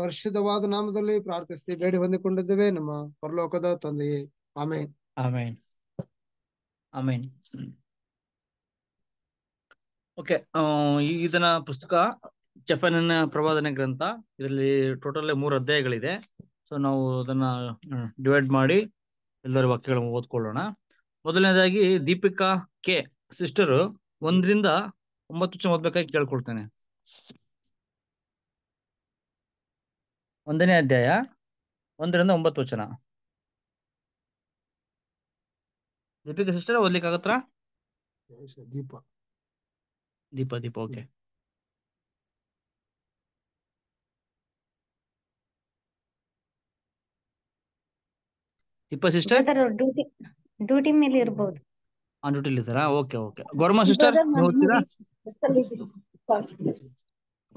ಪರಿಶುದ್ಧವಾದ ನಾಮದಲ್ಲಿ ಪ್ರಾರ್ಥಿಸಿ ಬೇಡಿ ಹೊಂದಿಕೊಂಡಿದ್ದೇವೆ ನಮ್ಮ ಪರಲೋಕದ ತಂದೆಯೇ ಆಮೇನ್ ಆಮೇನ್ ಆಮೇನ್ ಓಕೆ ಇದನ್ನ ಪುಸ್ತಕ ಚಫನನ ಪ್ರವಾದನೆ ಗ್ರಂಥ ಇದರಲ್ಲಿ ಟೋಟಲ್ ಮೂರು ಅಧ್ಯಾಯಗಳಿದೆ ಸೊ ನಾವು ಅದನ್ನ ಡಿವೈಡ್ ಮಾಡಿ ಎಲ್ಲರ ವಾಕ್ಯಗಳನ್ನು ಓದ್ಕೊಳ್ಳೋಣ ಮೊದಲನೇದಾಗಿ ದೀಪಿಕಾ ಕೆ ಸಿಸ್ಟರ್ ಒಂದರಿಂದ ಒಂಬತ್ತು ಓದ್ಬೇಕಾಗಿ ಕೇಳ್ಕೊಳ್ತೇನೆ ಒಂದನೇ ಅಧ್ಯಾಯ ಒಂದರಿಂದ ಒಂಬತ್ತು ವಚನ ದೀಪಿಕಾ ಸಿಸ್ಟರ್ ಓದ್ಲಿಕ್ಕೆ ಆಗತ್ತಾ Deepa Deepa Deepa okay Deepa sister duty duty ಮೇಲೆ ಇರಬಹುದು ಆ ಡ್ಯೂಟಿ ಇರ್ತಾರಾ okay okay Gauramma sister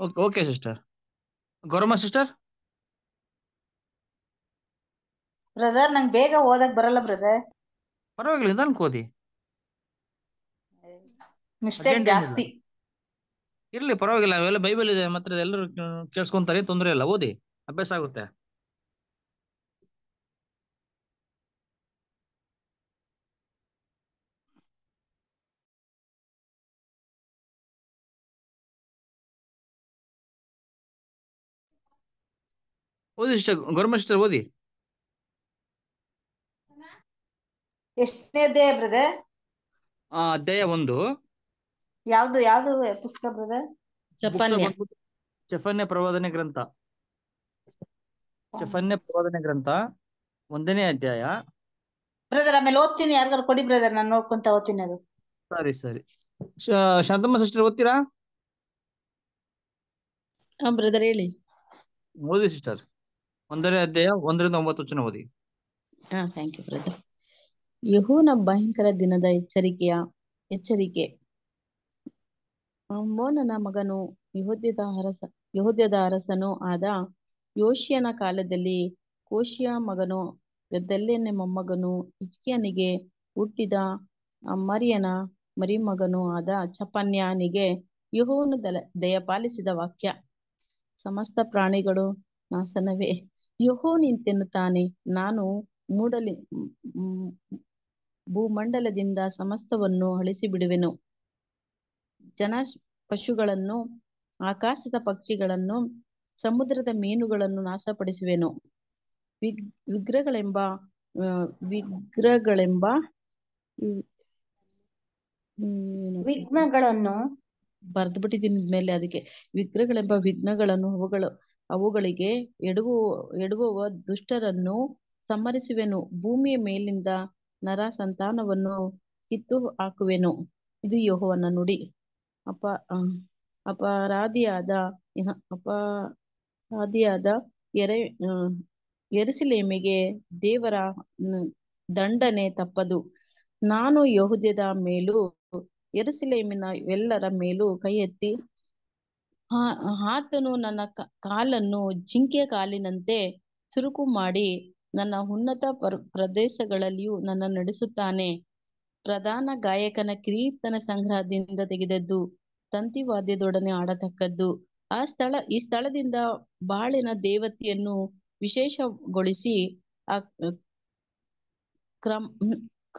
okay okay sister Gauramma sister brother ನಂಗ್ ಬೇಗ ಓದಕ್ ಬರಲ್ಲ ಬ್ರದರ್ ಪರವಾಗಿಲ್ಲ ನಿಧಾನಕ್ಕೆ ಓದಿ ಮಿಸ್ಟೇಕ್ ಜಾಸ್ತಿ ಇರ್ಲಿ ಪರವಾಗಿಲ್ಲ ಅವೆಲ್ಲ ಬೈಬಲ್ ಇದೆ ಮತ್ತೆ ಎಲ್ಲರೂ ಕೇಳಿಸ್ಕೊಂತಾರೆ ತೊಂದರೆ ಇಲ್ಲ ಓದಿ ಅಭ್ಯಾಸ ಆಗುತ್ತೆ ಓದಿ ಸಿಸ್ಟರ್ ಗೌರ್ಮೆಂಟ್ ಸಿಸ್ಟರ್ ಓದಿ ಎಷ್ಟನೇ ಅಧ್ಯಾಯ ಬ್ರದೆ ಆ ಅಧ್ಯಾಯ ಒಂದು ಯಾವ್ದು ಯಾವ್ದು ಪುಸ್ತಕ ಬ್ರದೆ ಚಪ್ಪನ್ಯ ಚಫನ್ಯ ಪ್ರವಾದನೆ ಗ್ರಂಥ ಚಫನ್ಯ ಪ್ರವಾದನೆ ಗ್ರಂಥ ಒಂದನೇ ಅಧ್ಯಾಯ ಬ್ರದರ್ ಆಮೇಲೆ ಓದ್ತೀನಿ ಯಾರಿಗಾರು ಕೊಡಿ ಬ್ರದರ್ ನಾನು ನೋಡ್ಕೊಂತ ಓದ್ತೀನಿ ಅದು ಸರಿ ಸರಿ ಶಾಂತಮ್ಮ ಸಿಸ್ಟರ್ ಓದ್ತೀರಾ ಹಾ ಬ್ರದರ್ ಹೇಳಿ ಓದಿ ಸಿಸ್ಟರ್ ಒಂದನೇ ಅಧ್ಯಾಯ ಒಂದರಿಂದ ಒಂಬತ್ತು ವಚನ ಓದಿ ಹಾ ಥ್ಯಾಂಕ್ ಯು ಬ್ರದರ್ ಯಹೋನ ಭಯಂಕರ ದಿನದ ಎಚ್ಚರಿಕೆಯ ಎಚ್ಚರಿಕೆ ಮೋನನ ಮಗನು ಯಹೋದ್ಯದ ಅರಸ ಯಹೋದ್ಯದ ಅರಸನು ಆದ ಯೋಶಿಯನ ಕಾಲದಲ್ಲಿ ಕೋಶಿಯ ಮಗನು ದಲ್ಲೆನೆ ಮೊಮ್ಮಗನು ಇಚ್ಕಿಯನಿಗೆ ಹುಟ್ಟಿದ ಮರಿಯನ ಮರಿಮಗನು ಆದ ಚಪನ್ಯಾನಿಗೆ ಯಹೋನು ದಲ ದಯಪಾಲಿಸಿದ ವಾಕ್ಯ ಸಮಸ್ತ ಪ್ರಾಣಿಗಳು ನಾಸನವೇ ಯಹೋ ನಿಂತೆನ್ನುತ್ತಾನೆ ನಾನು ಮೂಡಲಿ ಭೂಮಂಡಲದಿಂದ ಸಮಸ್ತವನ್ನು ಅಳಿಸಿಬಿಡುವೆನು ಜನ ಪಶುಗಳನ್ನು ಆಕಾಶದ ಪಕ್ಷಿಗಳನ್ನು ಸಮುದ್ರದ ಮೀನುಗಳನ್ನು ನಾಶಪಡಿಸುವೆನು ವಿಗ್ ವಿಗ್ರಹಗಳೆಂಬ ವಿಗ್ರಹಗಳೆಂಬ ವಿಘ್ನಗಳನ್ನು ಬರೆದು ಬಿಟ್ಟಿದ್ದೀನಿ ಮೇಲೆ ಅದಕ್ಕೆ ವಿಗ್ರಹಗಳೆಂಬ ವಿಘ್ನಗಳನ್ನು ಅವುಗಳು ಅವುಗಳಿಗೆ ಎಡುವ ಎಡುವ ದುಷ್ಟರನ್ನು ಸಂಹರಿಸುವೆನು ಭೂಮಿಯ ಮೇಲಿಂದ ನರ ಸಂತಾನವನ್ನು ಕಿತ್ತು ಹಾಕುವೆನು ಇದು ಯೋಹವನ್ನ ನುಡಿ ಅಪ ಅಪರಾಧಿಯಾದ ಅಪರಾಧಿಯಾದ ಎರೆ ಎರಸಿಲೇಮಿಗೆ ದೇವರ ದಂಡನೆ ತಪ್ಪದು ನಾನು ಯಹುದ್ಯದ ಮೇಲೂ ಎರಸಿಲೇಮಿನ ಎಲ್ಲರ ಮೇಲೂ ಕೈ ಎತ್ತಿ ಆತನು ನನ್ನ ಕಾಲನ್ನು ಜಿಂಕೆಯ ಕಾಲಿನಂತೆ ಚುರುಕು ಮಾಡಿ ನನ್ನ ಉನ್ನತ ಪ್ರ ಪ್ರದೇಶಗಳಲ್ಲಿಯೂ ನನ್ನ ನಡೆಸುತ್ತಾನೆ ಪ್ರಧಾನ ಗಾಯಕನ ಕೀರ್ತನ ಸಂಗ್ರಹದಿಂದ ತೆಗೆದದ್ದು ತಂತಿವಾದ್ಯದೊಡನೆ ಆಡತಕ್ಕದ್ದು ಆ ಸ್ಥಳ ಈ ಸ್ಥಳದಿಂದ ಬಾಳಿನ ದೇವತೆಯನ್ನು ವಿಶೇಷಗೊಳಿಸಿ ಆ ಕ್ರಮ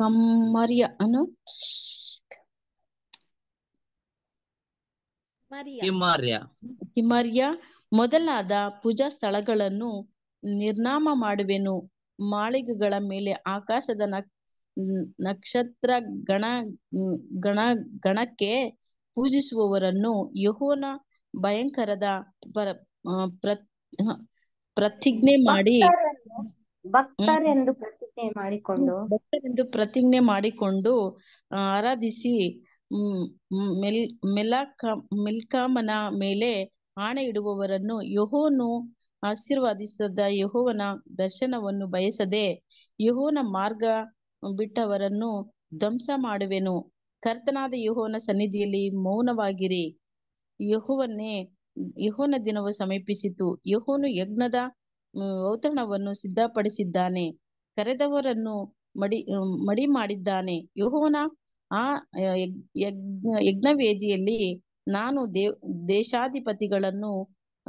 ಕಮ್ಮರಿಯ ಅನು ಕಿಮರ್ಯ ಮೊದಲಾದ ಪೂಜಾ ಸ್ಥಳಗಳನ್ನು ನಿರ್ನಾಮ ಮಾಡುವೆನು ಮಾಳಿಗೆಗಳ ಮೇಲೆ ಆಕಾಶದ ನಕ್ ನಕ್ಷತ್ರ ಗಣ ಗಣ ಗಣಕ್ಕೆ ಪೂಜಿಸುವವರನ್ನು ಯಹೋನ ಭಯಂಕರದ ಪರ ಪ್ರತಿಜ್ಞೆ ಮಾಡಿ ಭಕ್ತರೆಂದು ಪ್ರತಿಜ್ಞೆ ಮಾಡಿಕೊಂಡು ಭಕ್ತರೆಂದು ಪ್ರತಿಜ್ಞೆ ಮಾಡಿಕೊಂಡು ಆರಾಧಿಸಿ ಮೆಲ್ ಮೆಲಕ ಮಿಲ್ಕಾಮನ ಮೇಲೆ ಆಣೆ ಇಡುವವರನ್ನು ಯಹೋನು ಆಶೀರ್ವಾದಿಸದ ಯಹೋವನ ದರ್ಶನವನ್ನು ಬಯಸದೆ ಯಹೋನ ಮಾರ್ಗ ಬಿಟ್ಟವರನ್ನು ಧ್ವಂಸ ಮಾಡುವೆನು ಕರ್ತನಾದ ಯಹೋವನ ಸನ್ನಿಧಿಯಲ್ಲಿ ಮೌನವಾಗಿರಿ ಯಹೋವನ್ನೇ ಯಹೋನ ದಿನವು ಸಮೀಪಿಸಿತು ಯಹೋನು ಯಜ್ಞದ ಔತಣವನ್ನು ಸಿದ್ಧಪಡಿಸಿದ್ದಾನೆ ಕರೆದವರನ್ನು ಮಡಿ ಮಡಿ ಮಾಡಿದ್ದಾನೆ ಯಹೋವನ ಆ ಯಜ್ಞ ವೇದಿಯಲ್ಲಿ ನಾನು ದೇ ದೇಶಾಧಿಪತಿಗಳನ್ನು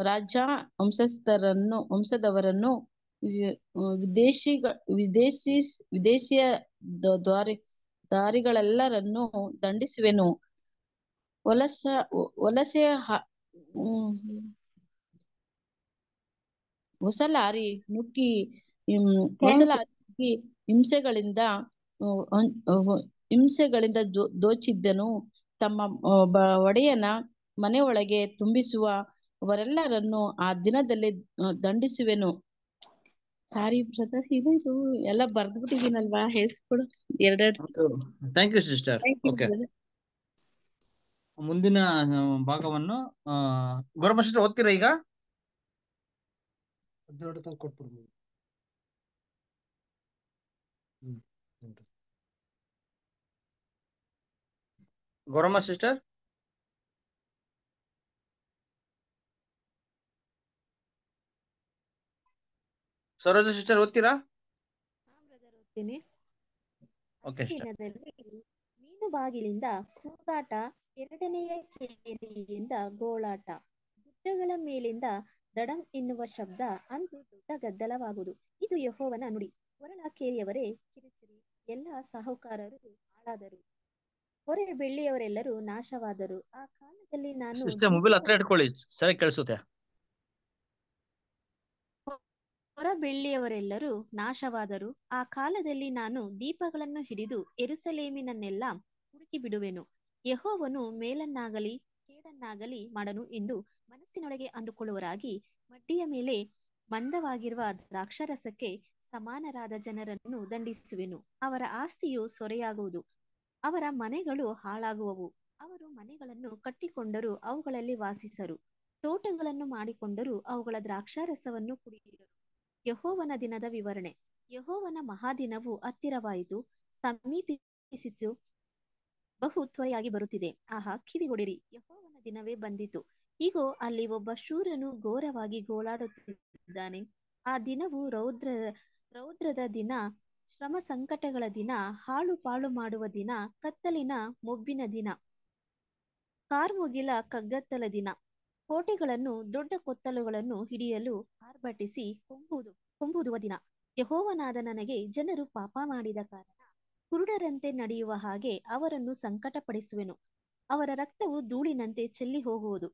ರಾಜ ವಂಶಸ್ಥರನ್ನು ವಂಶದವರನ್ನು ವಿದೇಶಿ ವಿದೇಶಿ ವಿದೇಶಿಯ ದ್ವಾರಿ ದಾರಿಗಳೆಲ್ಲರನ್ನು ದಂಡಿಸುವೆನು ವಲಸ ವಲಸೆಯ ಹೊಸಲಾರಿ ನುಗ್ಗಿ ಹೊಸಲಾರಿ ಹಿಂಸೆಗಳಿಂದ ಹಿಂಸೆಗಳಿಂದ ದೋಚಿದ್ದನು ತಮ್ಮ ಒಡೆಯನ ಮನೆಯೊಳಗೆ ತುಂಬಿಸುವ ಅವರೆಲ್ಲರನ್ನು ಆ ದಿನದಲ್ಲಿ ದಂಡಿಸುವೆನು ಸಾರಿ ಬ್ರದರ್ ಇದು ಎಲ್ಲ ಬರ್ದ್ಬಿಟ್ಟಿದೀನಲ್ವಾ ಬಿಟ್ಟಿದ್ದೀನಲ್ವಾ ಹೇಳ್ಕೊಡು ಎರಡೆರಡು ಥ್ಯಾಂಕ್ ಯು ಸಿಸ್ಟರ್ ಓಕೆ ಮುಂದಿನ ಭಾಗವನ್ನು ಗೌರವ ಸಿಸ್ಟರ್ ಓದ್ತೀರಾ ಈಗ ಹದಿನೇಳು ತನಕ ಕೊಟ್ಬಿಡ್ಬೋದು ಗೌರಮ್ಮ ಸಿಸ್ಟರ್ ಸರೋಜ ಸಿಸ್ಟರ್ ಓದ್ತೀರಾ ಮೀನು ಬಾಗಿಲಿಂದ ಕೂಗಾಟ ಎರಡನೆಯ ಕೇರಿಯಿಂದ ಗೋಳಾಟ ಗುಡ್ಡಗಳ ಮೇಲಿಂದ ದಡಂ ಎನ್ನುವ ಶಬ್ದ ಅಂತೂ ದೊಡ್ಡ ಗದ್ದಲವಾಗುವುದು ಇದು ಯಹೋವನ ನುಡಿ ಕೇರಿಯವರೇ ಕಿರಿಚಿರಿ ಎಲ್ಲ ಸಾಹುಕಾರರು ಹಾಳಾದರು ಹೊರೆ ಬೆಳ್ಳಿಯವರೆಲ್ಲರೂ ನಾಶವಾದರು ಆ ಕಾಲದಲ್ಲಿ ನಾನು ಮೊಬೈಲ್ ಹತ್ರ ಸರಿ ಕೇಳಿಸುತ್ತೆ ಹೊರಬೆಳ್ಳಿಯವರೆಲ್ಲರೂ ನಾಶವಾದರು ಆ ಕಾಲದಲ್ಲಿ ನಾನು ದೀಪಗಳನ್ನು ಹಿಡಿದು ಎರುಸಲೇಮಿನನ್ನೆಲ್ಲ ಬಿಡುವೆನು ಯಹೋವನು ಮೇಲನ್ನಾಗಲಿ ಕೇಡನ್ನಾಗಲಿ ಮಾಡನು ಎಂದು ಮನಸ್ಸಿನೊಳಗೆ ಅಂದುಕೊಳ್ಳುವರಾಗಿ ಮಡ್ಡಿಯ ಮೇಲೆ ಮಂದವಾಗಿರುವ ದ್ರಾಕ್ಷರಸಕ್ಕೆ ಸಮಾನರಾದ ಜನರನ್ನು ದಂಡಿಸುವೆನು ಅವರ ಆಸ್ತಿಯು ಸೊರೆಯಾಗುವುದು ಅವರ ಮನೆಗಳು ಹಾಳಾಗುವವು ಅವರು ಮನೆಗಳನ್ನು ಕಟ್ಟಿಕೊಂಡರೂ ಅವುಗಳಲ್ಲಿ ವಾಸಿಸರು ತೋಟಗಳನ್ನು ಮಾಡಿಕೊಂಡರೂ ಅವುಗಳ ದ್ರಾಕ್ಷಾರಸವನ್ನು ಕುಡಿಯರು ಯಹೋವನ ದಿನದ ವಿವರಣೆ ಯಹೋವನ ಮಹಾದಿನವು ಹತ್ತಿರವಾಯಿತು ಸಮೀಪಿಸಿತು ಬಹು ತ್ವರೆಯಾಗಿ ಬರುತ್ತಿದೆ ಆಹಾ ಕಿವಿಗೊಡಿರಿ ಯಹೋವನ ದಿನವೇ ಬಂದಿತು ಈಗ ಅಲ್ಲಿ ಒಬ್ಬ ಶೂರನು ಘೋರವಾಗಿ ಗೋಳಾಡುತ್ತಿದ್ದಾನೆ ಆ ದಿನವು ರೌದ್ರ ರೌದ್ರದ ದಿನ ಶ್ರಮ ಸಂಕಟಗಳ ದಿನ ಹಾಳು ಪಾಳು ಮಾಡುವ ದಿನ ಕತ್ತಲಿನ ಮೊಬ್ಬಿನ ದಿನ ಕಾರ್ಮುಗಿಲ ಕಗ್ಗತ್ತಲ ದಿನ ಕೋಟೆಗಳನ್ನು ದೊಡ್ಡ ಕೊತ್ತಲುಗಳನ್ನು ಹಿಡಿಯಲು ಆರ್ಭಟಿಸಿ ಕೊಂಬುದು ಕೊಂಬುದುವ ದಿನ ಯಹೋವನಾದ ನನಗೆ ಜನರು ಪಾಪ ಮಾಡಿದ ಕಾರಣ ಕುರುಡರಂತೆ ನಡೆಯುವ ಹಾಗೆ ಅವರನ್ನು ಸಂಕಟಪಡಿಸುವೆನು ಅವರ ರಕ್ತವು ಧೂಳಿನಂತೆ ಚೆಲ್ಲಿ ಹೋಗುವುದು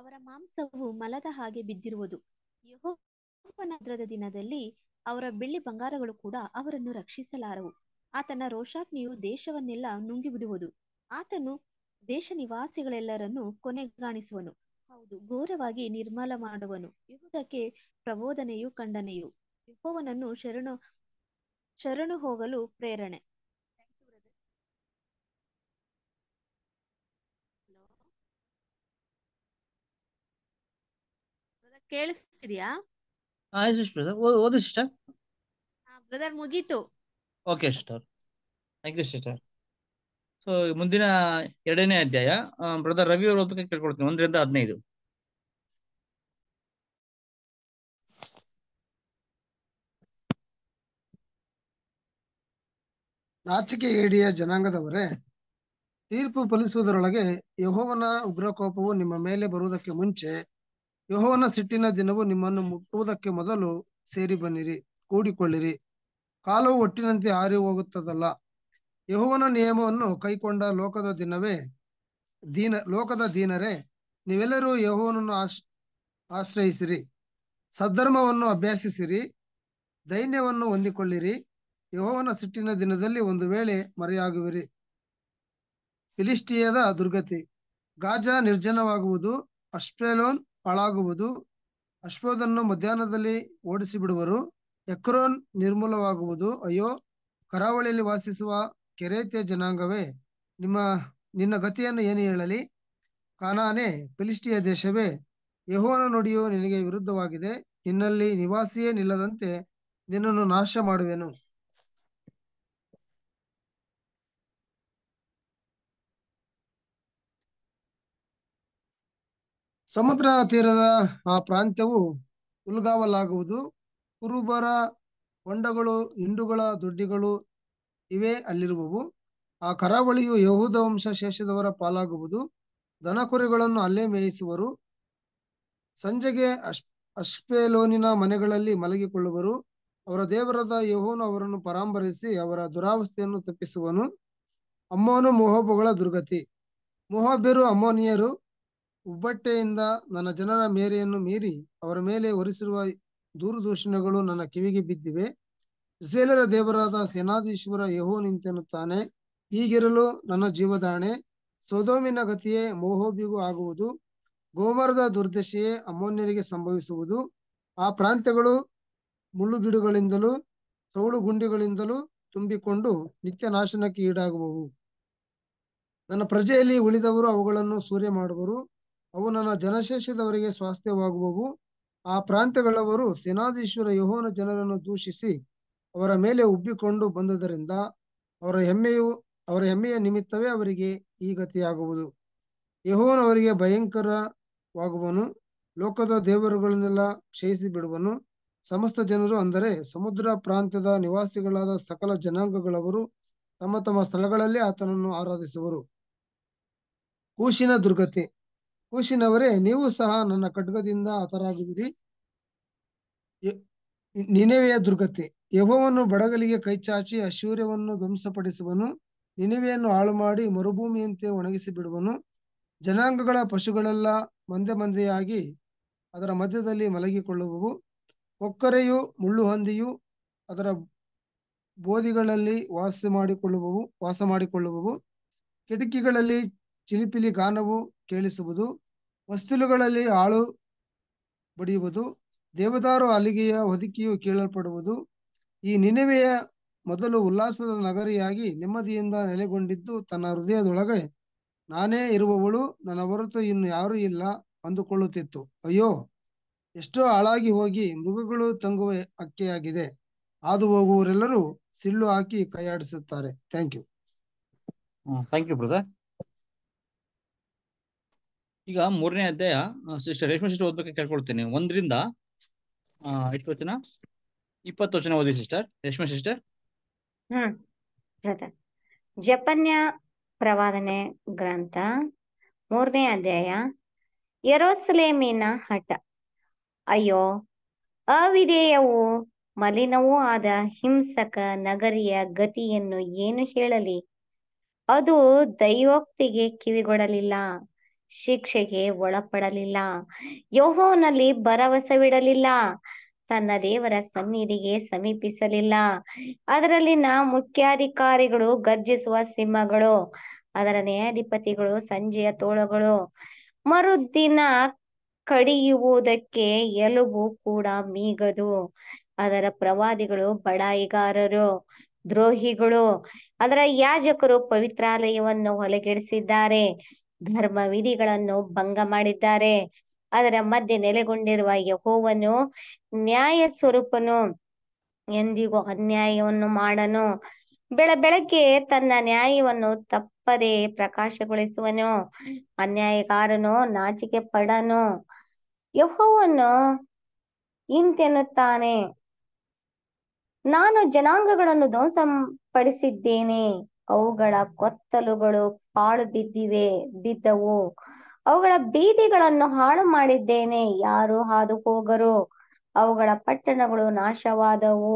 ಅವರ ಮಾಂಸವು ಮಲದ ಹಾಗೆ ಬಿದ್ದಿರುವುದು ಯಹೋಪನದ್ರದ ದಿನದಲ್ಲಿ ಅವರ ಬೆಳ್ಳಿ ಬಂಗಾರಗಳು ಕೂಡ ಅವರನ್ನು ರಕ್ಷಿಸಲಾರವು ಆತನ ರೋಷಾಗ್ನಿಯು ದೇಶವನ್ನೆಲ್ಲ ನುಂಗಿಬಿಡುವುದು ಆತನು ದೇಶ ನಿವಾಸಿಗಳೆಲ್ಲರನ್ನು ಕೊನೆಗಾಣಿಸುವನು ಹೌದು ಘೋರವಾಗಿ ನಿರ್ಮಲ ಮಾಡುವನು ಯಹೂದಕ್ಕೆ ಪ್ರಬೋಧನೆಯು ಖಂಡನೆಯು ಯಹೋವನನ್ನು ಶರಣು ಶರಣು ಹೋಗಲು ಪ್ರೇರಣೆ ಕೇಳಿಸ್ತಿದ್ಯಾ ಬ್ರದರ್ ಮುಗೀತು okay sister thank you sister so ಮುಂದಿನ ಎರಡನೇ ಅಧ್ಯಾಯ ಬ್ರದರ್ ರವಿ ಅವರ ಒಪ್ಪಿಗೆ ಕೇಳ್ಕೊಡ್ತೀನಿ ಒಂದರಿಂದ ಹದಿನೈದು ನಾಚಿಕೆ ಏಡಿಯ ಜನಾಂಗದವರೇ ತೀರ್ಪು ಫಲಿಸುವುದರೊಳಗೆ ಯಹೋವನ ಉಗ್ರಕೋಪವು ನಿಮ್ಮ ಮೇಲೆ ಬರುವುದಕ್ಕೆ ಮುಂಚೆ ಯಹೋವನ ಸಿಟ್ಟಿನ ದಿನವು ನಿಮ್ಮನ್ನು ಮುಟ್ಟುವುದಕ್ಕೆ ಮೊದಲು ಸೇರಿ ಬನ್ನಿರಿ ಕೂಡಿಕೊಳ್ಳಿರಿ ಕಾಲವು ಒಟ್ಟಿನಂತೆ ಹಾರಿ ಹೋಗುತ್ತದಲ್ಲ ಯಹುವನ ನಿಯಮವನ್ನು ಕೈಕೊಂಡ ಲೋಕದ ದಿನವೇ ದೀನ ಲೋಕದ ದೀನರೇ ನೀವೆಲ್ಲರೂ ಯಹುವನನ್ನು ಆಶ್ ಆಶ್ರಯಿಸಿರಿ ಸದ್ಧರ್ಮವನ್ನು ಅಭ್ಯಾಸಿಸಿರಿ ದೈನ್ಯವನ್ನು ಹೊಂದಿಕೊಳ್ಳಿರಿ ಯಹೋವನ ಸಿಟ್ಟಿನ ದಿನದಲ್ಲಿ ಒಂದು ವೇಳೆ ಮರೆಯಾಗುವಿರಿ ಫಿಲಿಸ್ಟಿಯದ ದುರ್ಗತಿ ಗಾಜಾ ನಿರ್ಜನವಾಗುವುದು ಅಶ್ಪೆಲೋನ್ ಹಾಳಾಗುವುದು ಅಶ್ವೋದನ್ನು ಮಧ್ಯಾಹ್ನದಲ್ಲಿ ಓಡಿಸಿ ಬಿಡುವರು ಎಕ್ರೋನ್ ನಿರ್ಮೂಲವಾಗುವುದು ಅಯ್ಯೋ ಕರಾವಳಿಯಲ್ಲಿ ವಾಸಿಸುವ ಕೆರೆತೆ ಜನಾಂಗವೇ ನಿಮ್ಮ ನಿನ್ನ ಗತಿಯನ್ನು ಏನು ಹೇಳಲಿ ಕಾನಾನೆ ಫಿಲಿಸ್ಟಿಯ ದೇಶವೇ ಯಹೋನ ನುಡಿಯು ನಿನಗೆ ವಿರುದ್ಧವಾಗಿದೆ ನಿನ್ನಲ್ಲಿ ನಿವಾಸಿಯೇ ನಿಲ್ಲದಂತೆ ನಿನ್ನನ್ನು ನಾಶ ಮಾಡುವೆನು ಸಮುದ್ರ ತೀರದ ಆ ಪ್ರಾಂತ್ಯವು ಉಲ್ಗಾವಲಾಗುವುದು ಕುರುಬರ ಹೊಂಡಗಳು ಹಿಂಡುಗಳ ದೊಡ್ಡಿಗಳು ಇವೇ ಅಲ್ಲಿರುವವು ಆ ಕರಾವಳಿಯು ಯಹೂದ ವಂಶ ಶೇಷದವರ ಪಾಲಾಗುವುದು ದನ ಅಲ್ಲೇ ಮೇಯಿಸುವರು ಸಂಜೆಗೆ ಅಶ್ ಅಶ್ಪೆಲೋನಿನ ಮನೆಗಳಲ್ಲಿ ಮಲಗಿಕೊಳ್ಳುವರು ಅವರ ದೇವರದ ಯಹೋನು ಅವರನ್ನು ಪರಾಂಬರಿಸಿ ಅವರ ದುರಾವಸ್ಥೆಯನ್ನು ತಪ್ಪಿಸುವನು ಅಮ್ಮೋನು ಮೋಹೋಬುಗಳ ದುರ್ಗತಿ ಮೊಹೋಬ್ಯರು ಅಮ್ಮೋನಿಯರು ಉಬ್ಬಟ್ಟೆಯಿಂದ ನನ್ನ ಜನರ ಮೇರೆಯನ್ನು ಮೀರಿ ಅವರ ಮೇಲೆ ಒರಿಸಿರುವ ದೂರದೂಷಣಗಳು ನನ್ನ ಕಿವಿಗೆ ಬಿದ್ದಿವೆ ಇಸೇಲರ ದೇವರಾದ ಸೇನಾಧೀಶ್ವರ ಯಹೋ ನಿಂತೆನ್ನುತ್ತಾನೆ ಹೀಗಿರಲು ನನ್ನ ಜೀವದಾಣೆ ಸೋದೋಮಿನ ಗತಿಯೇ ಮೋಹೋಬಿಗೂ ಆಗುವುದು ಗೋಮರದ ದುರ್ದಶೆಯೇ ಅಮೋನ್ಯರಿಗೆ ಸಂಭವಿಸುವುದು ಆ ಪ್ರಾಂತ್ಯಗಳು ಮುಳ್ಳುಗಿಡುಗಳಿಂದಲೂ ತೌಳು ಗುಂಡಿಗಳಿಂದಲೂ ತುಂಬಿಕೊಂಡು ನಿತ್ಯ ನಾಶನಕ್ಕೆ ಈಡಾಗುವವು ನನ್ನ ಪ್ರಜೆಯಲ್ಲಿ ಉಳಿದವರು ಅವುಗಳನ್ನು ಸೂರ್ಯ ಮಾಡುವರು ಅವು ನನ್ನ ಜನಶೇಷದವರಿಗೆ ಸ್ವಾಸ್ಥ್ಯವಾಗುವವು ಆ ಪ್ರಾಂತ್ಯಗಳವರು ಸೇನಾಧೀಶ್ವರ ಯಹೋನ ಜನರನ್ನು ದೂಷಿಸಿ ಅವರ ಮೇಲೆ ಉಬ್ಬಿಕೊಂಡು ಬಂದದರಿಂದ ಅವರ ಹೆಮ್ಮೆಯು ಅವರ ಹೆಮ್ಮೆಯ ನಿಮಿತ್ತವೇ ಅವರಿಗೆ ಈ ಗತಿಯಾಗುವುದು ಯಹೋನ್ ಅವರಿಗೆ ಭಯಂಕರವಾಗುವನು ಲೋಕದ ದೇವರುಗಳನ್ನೆಲ್ಲ ಕ್ಷಯಿಸಿ ಬಿಡುವನು ಸಮಸ್ತ ಜನರು ಅಂದರೆ ಸಮುದ್ರ ಪ್ರಾಂತ್ಯದ ನಿವಾಸಿಗಳಾದ ಸಕಲ ಜನಾಂಗಗಳವರು ತಮ್ಮ ತಮ್ಮ ಸ್ಥಳಗಳಲ್ಲಿ ಆತನನ್ನು ಆರಾಧಿಸುವರು ಕೂಶಿನ ದುರ್ಗತೆ ಕೂಶಿನವರೇ ನೀವು ಸಹ ನನ್ನ ಖಡ್ಗದಿಂದ ಆತರಾಗಿದ್ದೀರಿ ನಿನವೆಯ ದುರ್ಗತೆ ಯಹೋವನ್ನು ಬಡಗಲಿಗೆ ಕೈಚಾಚಿ ಅಶೂರ್ಯವನ್ನು ಧ್ವಂಸಪಡಿಸುವನು ನಿನಿವೆಯನ್ನು ಹಾಳು ಮಾಡಿ ಮರುಭೂಮಿಯಂತೆ ಒಣಗಿಸಿ ಬಿಡುವನು ಜನಾಂಗಗಳ ಪಶುಗಳೆಲ್ಲ ಮಂದೆ ಮಂದೆಯಾಗಿ ಅದರ ಮಧ್ಯದಲ್ಲಿ ಮಲಗಿಕೊಳ್ಳುವವು ಒಕ್ಕರೆಯು ಮುಳ್ಳುಹಂದಿಯು ಅದರ ಬೋಧಿಗಳಲ್ಲಿ ವಾಸ ಮಾಡಿಕೊಳ್ಳುವವು ವಾಸ ಮಾಡಿಕೊಳ್ಳುವವು ಕಿಟಕಿಗಳಲ್ಲಿ ಚಿಲಿಪಿಲಿ ಗಾನವು ಕೇಳಿಸುವುದು ವಸ್ತುಲುಗಳಲ್ಲಿ ಆಳು ಬಡಿಯುವುದು ದೇವದಾರು ಅಲಿಗೆಯ ಹೊದಿಕೆಯು ಕೇಳಲ್ಪಡುವುದು ಈ ನಿನವೆಯ ಮೊದಲು ಉಲ್ಲಾಸದ ನಗರಿಯಾಗಿ ನೆಮ್ಮದಿಯಿಂದ ನೆಲೆಗೊಂಡಿದ್ದು ತನ್ನ ಹೃದಯದೊಳಗೆ ನಾನೇ ಇರುವವಳು ನನ್ನ ಹೊರತು ಇನ್ನು ಯಾರೂ ಇಲ್ಲ ಅಂದುಕೊಳ್ಳುತ್ತಿತ್ತು ಅಯ್ಯೋ ಎಷ್ಟೋ ಹಾಳಾಗಿ ಹೋಗಿ ಮೃಗಗಳು ತಂಗುವ ಅಕ್ಕೆಯಾಗಿದೆ ಹಾದು ಹೋಗುವವರೆಲ್ಲರೂ ಸಿಳ್ಳು ಹಾಕಿ ಕೈಯಾಡಿಸುತ್ತಾರೆ thank you thank you brother ಈಗ ಮೂರನೇ ಅಧ್ಯಾಯ ಸಿಸ್ಟರ್ ರೇಷ್ಮೆ ಸಿಸ್ಟರ್ ಓದ್ಬೇಕು ಕೇಳ್ಕೊಳ್ತೇನೆ ಒಂದರಿಂದ ಎಷ್ಟು ವಚನ ಇಪ್ಪತ್ತು ವರ್ಷ ಓದಿ ಸಿಸ್ಟರ್ ರೇಷ್ಮಾ ಸಿಸ್ಟರ್ ಹ್ಮ್ ಜಪನ್ಯ ಪ್ರವಾದನೆ ಗ್ರಂಥ ಮೂರನೇ ಅಧ್ಯಾಯ ಯರೋಸಲೇಮಿನ ಹಠ ಅಯ್ಯೋ ಅವಿದೇಯವು ಮಲಿನವೂ ಆದ ಹಿಂಸಕ ನಗರಿಯ ಗತಿಯನ್ನು ಏನು ಹೇಳಲಿ ಅದು ದೈವೋಕ್ತಿಗೆ ಕಿವಿಗೊಡಲಿಲ್ಲ ಶಿಕ್ಷೆಗೆ ಒಳಪಡಲಿಲ್ಲ ಯೋಹೋನಲ್ಲಿ ಭರವಸವಿಡಲಿಲ್ಲ ತನ್ನ ದೇವರ ಸನ್ನಿಧಿಗೆ ಸಮೀಪಿಸಲಿಲ್ಲ ಅದರಲ್ಲಿನ ಮುಖ್ಯಾಧಿಕಾರಿಗಳು ಗರ್ಜಿಸುವ ಸಿಂಹಗಳು ಅದರ ನ್ಯಾಯಾಧಿಪತಿಗಳು ಸಂಜೆಯ ತೋಳಗಳು ಮರುದಿನ ಕಡಿಯುವುದಕ್ಕೆ ಎಲುಬು ಕೂಡ ಮೀಗದು ಅದರ ಪ್ರವಾದಿಗಳು ಬಡಾಯಿಗಾರರು ದ್ರೋಹಿಗಳು ಅದರ ಯಾಜಕರು ಪವಿತ್ರಾಲಯವನ್ನು ಹೊಲಗೆಡಿಸಿದ್ದಾರೆ ಧರ್ಮ ವಿಧಿಗಳನ್ನು ಭಂಗ ಮಾಡಿದ್ದಾರೆ ಅದರ ಮಧ್ಯೆ ನೆಲೆಗೊಂಡಿರುವ ಯಹೋವನು ನ್ಯಾಯ ಸ್ವರೂಪನು ಎಂದಿಗೂ ಅನ್ಯಾಯವನ್ನು ಮಾಡನು ಬೆಳ ಬೆಳಗ್ಗೆ ತನ್ನ ನ್ಯಾಯವನ್ನು ತಪ್ಪದೆ ಪ್ರಕಾಶಗೊಳಿಸುವನು ಅನ್ಯಾಯಗಾರನು ನಾಚಿಕೆ ಪಡನು ಯಹೋವನ್ನು ಇಂತೆನ್ನುತ್ತಾನೆ ನಾನು ಜನಾಂಗಗಳನ್ನು ಧ್ವಂಸ ಪಡಿಸಿದ್ದೇನೆ ಅವುಗಳ ಕೊತ್ತಲುಗಳು ಪಾಳು ಬಿದ್ದಿವೆ ಬಿದ್ದವು ಅವುಗಳ ಬೀದಿಗಳನ್ನು ಹಾಳು ಮಾಡಿದ್ದೇನೆ ಯಾರು ಹಾದು ಹೋಗರು ಅವುಗಳ ಪಟ್ಟಣಗಳು ನಾಶವಾದವು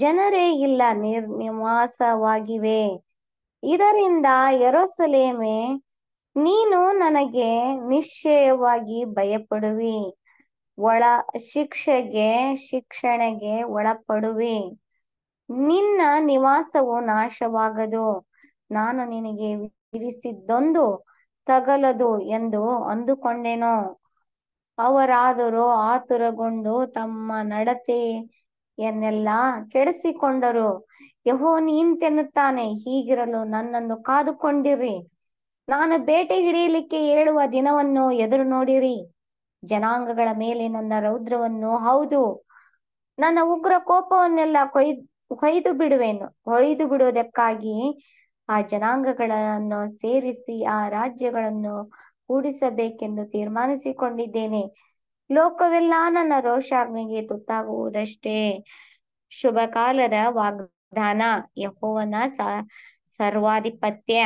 ಜನರೇ ಇಲ್ಲ ನಿರ್ನಿವಾಸವಾಗಿವೆ ಇದರಿಂದ ಎರೋಸಲೇಮೆ ನೀನು ನನಗೆ ನಿಶ್ಚಯವಾಗಿ ಭಯಪಡುವಿ ಒಳ ಶಿಕ್ಷೆಗೆ ಶಿಕ್ಷಣೆಗೆ ಒಳಪಡುವಿ ನಿನ್ನ ನಿವಾಸವು ನಾಶವಾಗದು ನಾನು ನಿನಗೆ ವಿಧಿಸಿದ್ದೊಂದು ತಗಲದು ಎಂದು ಅಂದುಕೊಂಡೆನು ಅವರಾದರೂ ಆತುರಗೊಂಡು ತಮ್ಮ ನಡತೆಯನ್ನೆಲ್ಲ ಕೆಡಿಸಿಕೊಂಡರು ಯಹೋ ನೀನ್ತೆನ್ನುತ್ತಾನೆ ಹೀಗಿರಲು ನನ್ನನ್ನು ಕಾದುಕೊಂಡಿರಿ ನಾನು ಬೇಟೆ ಹಿಡಿಯಲಿಕ್ಕೆ ಹೇಳುವ ದಿನವನ್ನು ಎದುರು ನೋಡಿರಿ ಜನಾಂಗಗಳ ಮೇಲೆ ನನ್ನ ರೌದ್ರವನ್ನು ಹೌದು ನನ್ನ ಉಗ್ರ ಕೋಪವನ್ನೆಲ್ಲ ಕೊಯ್ ಹೊಯ್ದು ಬಿಡುವೆನು ಹೊಯ್ದು ಬಿಡುವುದಕ್ಕಾಗಿ ಆ ಜನಾಂಗಗಳನ್ನು ಸೇರಿಸಿ ಆ ರಾಜ್ಯಗಳನ್ನು ಕೂಡಿಸಬೇಕೆಂದು ತೀರ್ಮಾನಿಸಿಕೊಂಡಿದ್ದೇನೆ ಲೋಕವೆಲ್ಲ ನನ್ನ ರೋಷಾಗ್ನಿಗೆ ತುತ್ತಾಗುವುದಷ್ಟೇ ಶುಭ ಕಾಲದ ವಾಗ್ದಾನ ಯಹೋವನ ಸರ್ವಾಧಿಪತ್ಯ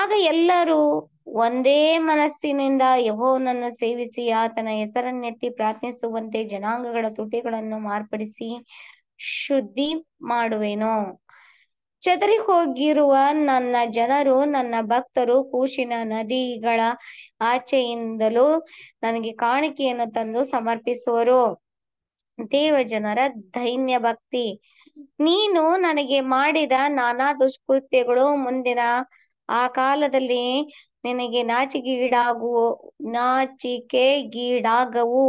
ಆಗ ಎಲ್ಲರೂ ಒಂದೇ ಮನಸ್ಸಿನಿಂದ ಯಹೋವನನ್ನು ಸೇವಿಸಿ ಆತನ ಹೆಸರನ್ನೆತ್ತಿ ಪ್ರಾರ್ಥಿಸುವಂತೆ ಜನಾಂಗಗಳ ತುಟಿಗಳನ್ನು ಮಾರ್ಪಡಿಸಿ ಶುದ್ಧಿ ಮಾಡುವೆನು ಚದರಿ ಹೋಗಿರುವ ನನ್ನ ಜನರು ನನ್ನ ಭಕ್ತರು ಕೂಶಿನ ನದಿಗಳ ಆಚೆಯಿಂದಲೂ ನನಗೆ ಕಾಣಿಕೆಯನ್ನು ತಂದು ಸಮರ್ಪಿಸುವರು ದೇವ ಜನರ ಧೈನ್ಯ ಭಕ್ತಿ ನೀನು ನನಗೆ ಮಾಡಿದ ನಾನಾ ದುಷ್ಕೃತ್ಯಗಳು ಮುಂದಿನ ಆ ಕಾಲದಲ್ಲಿ ನಿನಗೆ ನಾಚಿಕೆಗೀಡಾಗುವ ನಾಚಿಕೆಗೀಡಾಗವು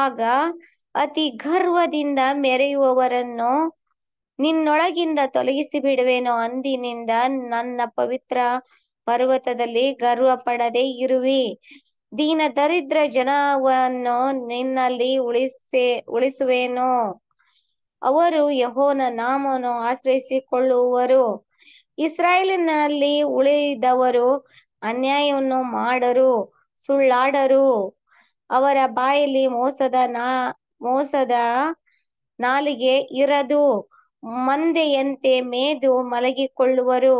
ಆಗ ಅತಿ ಗರ್ವದಿಂದ ಮೆರೆಯುವವರನ್ನು ನಿನ್ನೊಳಗಿಂದ ತೊಲಗಿಸಿ ಬಿಡುವೆನೋ ಅಂದಿನಿಂದ ನನ್ನ ಪವಿತ್ರ ಪರ್ವತದಲ್ಲಿ ಗರ್ವ ಪಡದೆ ಇರುವಿ ದೀನ ದರಿದ್ರ ಜನವನ್ನು ನಿನ್ನಲ್ಲಿ ಉಳಿಸೆ ಉಳಿಸುವೇನೋ ಅವರು ಯಹೋನ ನಾಮನು ಆಶ್ರಯಿಸಿಕೊಳ್ಳುವರು ಇಸ್ರಾಯೇಲಿನಲ್ಲಿ ಉಳಿದವರು ಅನ್ಯಾಯವನ್ನು ಮಾಡರು ಸುಳ್ಳಾಡರು ಅವರ ಬಾಯಲ್ಲಿ ಮೋಸದ ನಾ ಮೋಸದ ನಾಲಿಗೆ ಇರದು ಮಂದೆಯಂತೆ ಮೇದು ಮಲಗಿಕೊಳ್ಳುವರು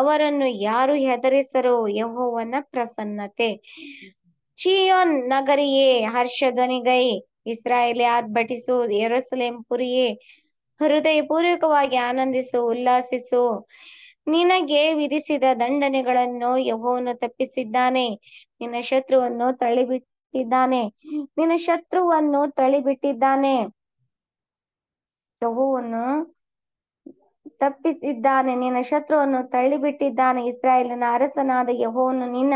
ಅವರನ್ನು ಯಾರು ಹೆದರಿಸರು ಯಹೋವನ ಪ್ರಸನ್ನತೆ ಚಿಯೋನ್ ನಗರಿಯೇ ಹರ್ಷಧ್ವನಿಗೈ ಇಸ್ರಾಯೇಲ್ ಆರ್ಭಟಿಸು ಎರಸಲೇಂ ಪುರಿಯೇ ಹೃದಯ ಪೂರ್ವಕವಾಗಿ ಆನಂದಿಸು ಉಲ್ಲಾಸಿಸು ನಿನಗೆ ವಿಧಿಸಿದ ದಂಡನೆಗಳನ್ನು ಯಹೋವನ್ನು ತಪ್ಪಿಸಿದ್ದಾನೆ ನಿನ್ನ ಶತ್ರುವನ್ನು ತಳ್ಳಿಬಿಟ್ಟಿದ್ದಾನೆ ನಿನ್ನ ಶತ್ರುವನ್ನು ತಳ್ಳಿಬಿಟ್ಟಿದ್ದಾನೆ ಯಹೋವನು ತಪ್ಪಿಸಿದ್ದಾನೆ ನಿನ್ನ ಶತ್ರುವನ್ನು ತಳ್ಳಿಬಿಟ್ಟಿದ್ದಾನೆ ಇಸ್ರಾಯೇಲಿನ ಅರಸನಾದ ಯಹೋವನ್ನು ನಿನ್ನ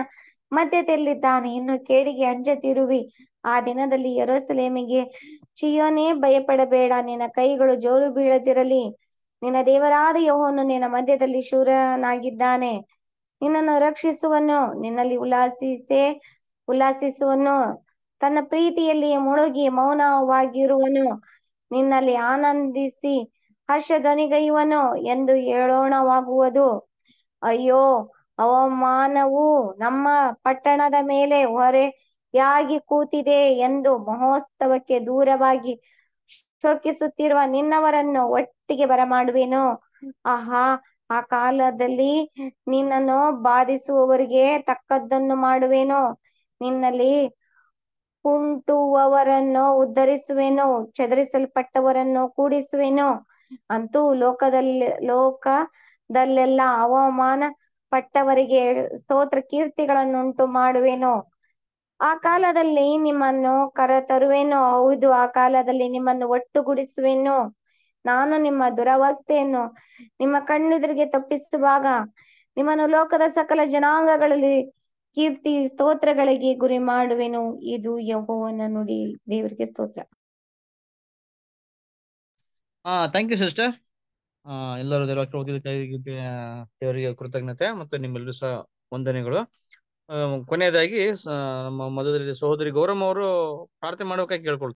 ಮಧ್ಯದಲ್ಲಿದ್ದಾನೆ ಇನ್ನು ಕೇಡಿಗೆ ಅಂಜತಿರುವಿ ಆ ದಿನದಲ್ಲಿ ಯರೋಸಲೇಮಿಗೆ ಶಿಯೋನೇ ಭಯಪಡಬೇಡ ನಿನ್ನ ಕೈಗಳು ಜೋರು ಬೀಳದಿರಲಿ ನಿನ್ನ ದೇವರಾದ ಯಹೋವನ್ನು ನಿನ್ನ ಮಧ್ಯದಲ್ಲಿ ಶೂರನಾಗಿದ್ದಾನೆ ನಿನ್ನನ್ನು ರಕ್ಷಿಸುವನು ನಿನ್ನಲ್ಲಿ ಉಲ್ಲಾಸಿಸೇ ಉಲ್ಲಾಸಿಸುವನು ತನ್ನ ಪ್ರೀತಿಯಲ್ಲಿ ಮುಳುಗಿ ಮೌನವಾಗಿರುವನು ನಿನ್ನಲ್ಲಿ ಆನಂದಿಸಿ ಹರ್ಷಧ್ವನಿಗೈವನು ಎಂದು ಹೇಳೋಣವಾಗುವುದು ಅಯ್ಯೋ ಅವಮಾನವು ನಮ್ಮ ಪಟ್ಟಣದ ಮೇಲೆ ಹೊರೆಯಾಗಿ ಕೂತಿದೆ ಎಂದು ಮಹೋತ್ಸವಕ್ಕೆ ದೂರವಾಗಿ ಶೋಕಿಸುತ್ತಿರುವ ನಿನ್ನವರನ್ನು ಒಟ್ಟಿಗೆ ಬರಮಾಡುವೆನು ಆಹಾ ಆ ಕಾಲದಲ್ಲಿ ನಿನ್ನನ್ನು ಬಾಧಿಸುವವರಿಗೆ ತಕ್ಕದ್ದನ್ನು ಮಾಡುವೆನೋ ನಿನ್ನಲ್ಲಿ ಕುಂಟುವವರನ್ನು ಉದ್ಧರಿಸುವೆನೋ ಚದರಿಸಲ್ಪಟ್ಟವರನ್ನು ಕೂಡಿಸುವೆನೋ ಅಂತೂ ಲೋಕದಲ್ಲಿ ಲೋಕದಲ್ಲೆಲ್ಲ ಅವಮಾನ ಪಟ್ಟವರಿಗೆ ಸ್ತೋತ್ರ ಕೀರ್ತಿಗಳನ್ನುಂಟು ಮಾಡುವೆನೋ ಆ ಕಾಲದಲ್ಲಿ ನಿಮ್ಮನ್ನು ಕರತರುವೆನೋ ಹೌದು ಆ ಕಾಲದಲ್ಲಿ ನಿಮ್ಮನ್ನು ಒಟ್ಟುಗೂಡಿಸುವೆನೋ ನಾನು ನಿಮ್ಮ ದುರವಸ್ಥೆಯನ್ನು ನಿಮ್ಮ ಕಣ್ಣೆದುರಿಗೆ ತಪ್ಪಿಸುವಾಗ ನಿಮ್ಮನ್ನು ಲೋಕದ ಸಕಲ ಜನಾಂಗಗಳಲ್ಲಿ ಕೀರ್ತಿ ಸ್ತೋತ್ರಗಳಿಗೆ ಗುರಿ ಮಾಡುವೆನು ಇದು ಯಹೋವನ ನುಡಿ ದೇವರಿಗೆ ಸ್ತೋತ್ರ ಹಾ ಥ್ಯಾಂಕ್ ಯು ಸಿಸ್ಟರ್ ಎಲ್ಲರೂ ದೇವಕ್ಕೆ ದೇವರಿಗೆ ಕೃತಜ್ಞತೆ ಮತ್ತು ನಿಮ್ಮೆಲ್ಲರೂ ಸಹ ವಂದನೆಗಳು ಕೊನೆಯದಾಗಿ ನಮ್ಮ ಮಧುದಲ್ಲಿ ಸಹೋದರಿ ಗೌರಮ್ಮ ಅವರು ಪ್ರಾರ್ಥನೆ ಮಾಡಬೇಕಾಗಿ ಕೇಳ್ಕೊಳ್ತಾರೆ